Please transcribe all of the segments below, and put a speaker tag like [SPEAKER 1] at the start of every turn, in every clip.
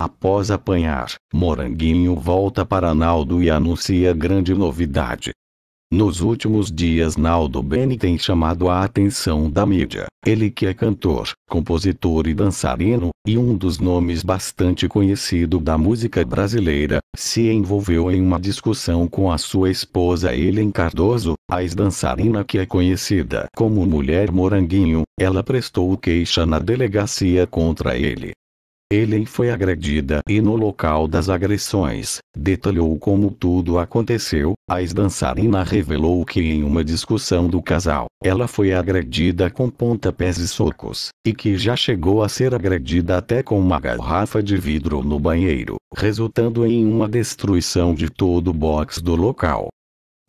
[SPEAKER 1] Após apanhar, Moranguinho volta para Naldo e anuncia grande novidade. Nos últimos dias Naldo Beni tem chamado a atenção da mídia. Ele que é cantor, compositor e dançarino, e um dos nomes bastante conhecido da música brasileira, se envolveu em uma discussão com a sua esposa Helen Cardoso, a ex-dançarina que é conhecida como Mulher Moranguinho. Ela prestou queixa na delegacia contra ele. Ellen foi agredida e no local das agressões, detalhou como tudo aconteceu. A ex-dançarina revelou que em uma discussão do casal, ela foi agredida com pontapés e socos, e que já chegou a ser agredida até com uma garrafa de vidro no banheiro, resultando em uma destruição de todo o box do local.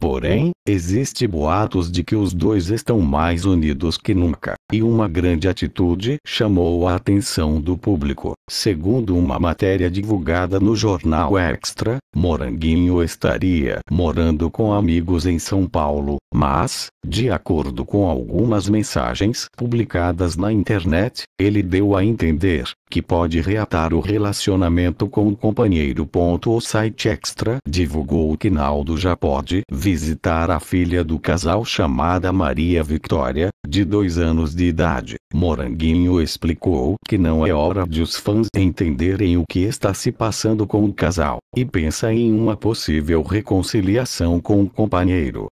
[SPEAKER 1] Porém, existe boatos de que os dois estão mais unidos que nunca, e uma grande atitude chamou a atenção do público. Segundo uma matéria divulgada no jornal Extra, Moranguinho estaria morando com amigos em São Paulo, mas, de acordo com algumas mensagens publicadas na internet, ele deu a entender que pode reatar o relacionamento com o companheiro. O site Extra divulgou que Naldo já pode visitar a filha do casal chamada Maria Victoria, de dois anos de idade. Moranguinho explicou que não é hora de os fãs entenderem o que está se passando com o casal, e pensa em uma possível reconciliação com o companheiro.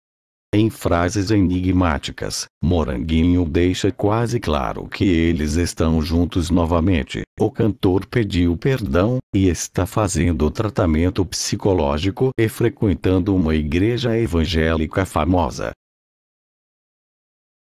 [SPEAKER 1] Em frases enigmáticas, Moranguinho deixa quase claro que eles estão juntos novamente. O cantor pediu perdão e está fazendo tratamento psicológico e frequentando uma igreja evangélica famosa.